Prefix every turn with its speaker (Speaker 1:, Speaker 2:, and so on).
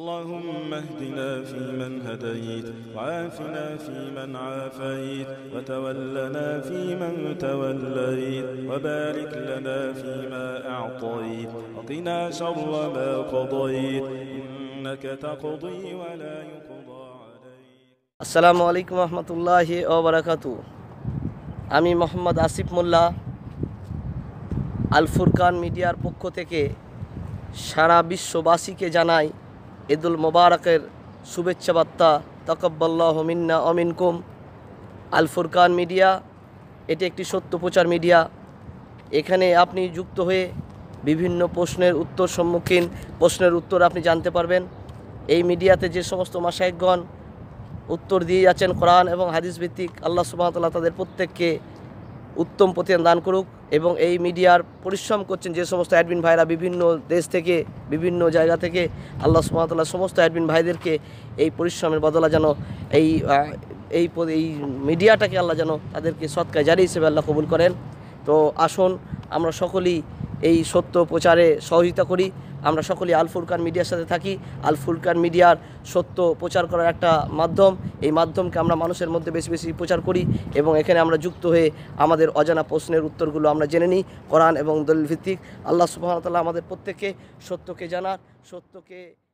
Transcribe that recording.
Speaker 1: اللهم اهدنا فيمن هديت وعافنا فيمن عافيت وتولنا فيمن توليت وبارك لنا فيما أعطيت وقنا شر ما قضيت إنك تقضي ولا يقضى
Speaker 2: عليك السلام عليكم ورحمة الله وبركاته আমি মোহাম্মদ আসিফ মোল্লা আল ফুরকান মিডিয়ার পক্ষ থেকে সারা বিশ্ববাসীকে জানাই ঈদুল মোবারকের শুভেচ্ছা বার্তা তকব্বাল্লাহ মিন্না অমিনকুম আল ফুরকান মিডিয়া এটি একটি সত্য প্রচার মিডিয়া এখানে আপনি যুক্ত হয়ে বিভিন্ন প্রশ্নের উত্তর সম্মুখীন প্রশ্নের উত্তর আপনি জানতে পারবেন এই মিডিয়াতে যে সমস্ত মাসায়কগণ উত্তর দিয়ে যাচ্ছেন কোরআন এবং হাদিস ভিত্তিক আল্লাহ সুবাহতাল্লাহ তাদের প্রত্যেককে উত্তম প্রতিদান দান করুক এবং এই মিডিয়ার পরিশ্রম করছেন যে সমস্ত অ্যাডমিন ভাইরা বিভিন্ন দেশ থেকে বিভিন্ন জায়গা থেকে আল্লাহ সুমাতাল্লাহ সমস্ত অ্যাডমিন ভাইদেরকে এই পরিশ্রমের বদলা যেন এই এই এই মিডিয়াটাকে আল্লাহ যেন তাদেরকে সৎকায় জারি হিসেবে আল্লাহ কবুল করেন তো আসুন আমরা সকলেই এই সত্য প্রচারে সহযোগিতা করি আমরা সকলেই আল ফুরকান মিডিয়ার সাথে থাকি আল ফুরকান মিডিয়ার সত্য প্রচার করার একটা মাধ্যম এই মাধ্যমকে আমরা মানুষের মধ্যে বেশি বেশি প্রচার করি এবং এখানে আমরা যুক্ত হয়ে আমাদের অজানা প্রশ্নের উত্তরগুলো আমরা জেনে নিই কোরআন এবং দলিল ভিত্তিক আল্লাহ সুবাহতাল্লাহ আমাদের প্রত্যেককে সত্যকে জানার সত্যকে